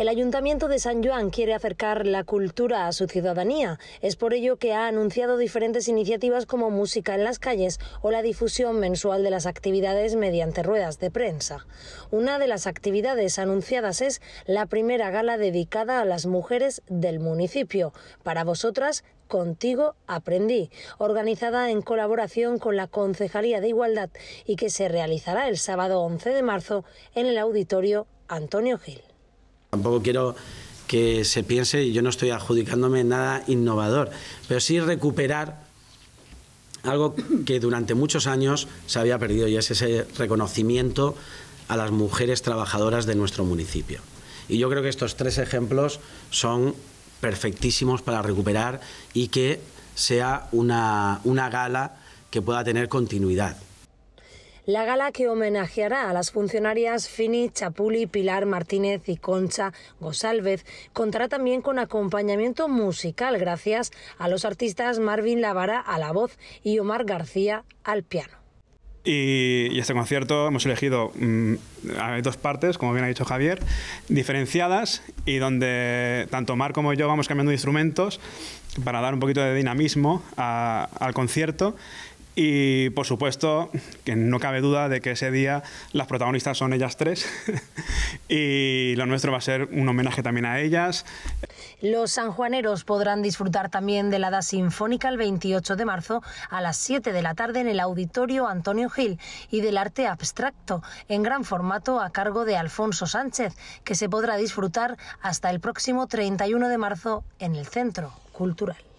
El Ayuntamiento de San Juan quiere acercar la cultura a su ciudadanía. Es por ello que ha anunciado diferentes iniciativas como música en las calles o la difusión mensual de las actividades mediante ruedas de prensa. Una de las actividades anunciadas es la primera gala dedicada a las mujeres del municipio. Para vosotras, Contigo Aprendí, organizada en colaboración con la Concejalía de Igualdad y que se realizará el sábado 11 de marzo en el auditorio Antonio Gil. Tampoco quiero que se piense, y yo no estoy adjudicándome nada innovador, pero sí recuperar algo que durante muchos años se había perdido y es ese reconocimiento a las mujeres trabajadoras de nuestro municipio. Y yo creo que estos tres ejemplos son perfectísimos para recuperar y que sea una, una gala que pueda tener continuidad. La gala que homenajeará a las funcionarias Fini Chapuli, Pilar Martínez y Concha Gosalvez contará también con acompañamiento musical gracias a los artistas Marvin Lavara a la voz y Omar García al piano. Y, este concierto hemos elegido mm, dos partes, como bien ha dicho Javier, diferenciadas y donde tanto Mar como yo vamos cambiando instrumentos para dar un poquito de dinamismo al concierto y por supuesto, que no cabe duda de que ese día las protagonistas son ellas tres y lo nuestro va a ser un homenaje también a ellas. Los sanjuaneros podrán disfrutar también de la da Sinfónica el 28 de marzo a las 7 de la tarde en el Auditorio Antonio Gil y del arte abstracto en gran formato a cargo de Alfonso Sánchez, que se podrá disfrutar hasta el próximo 31 de marzo en el Centro Cultural.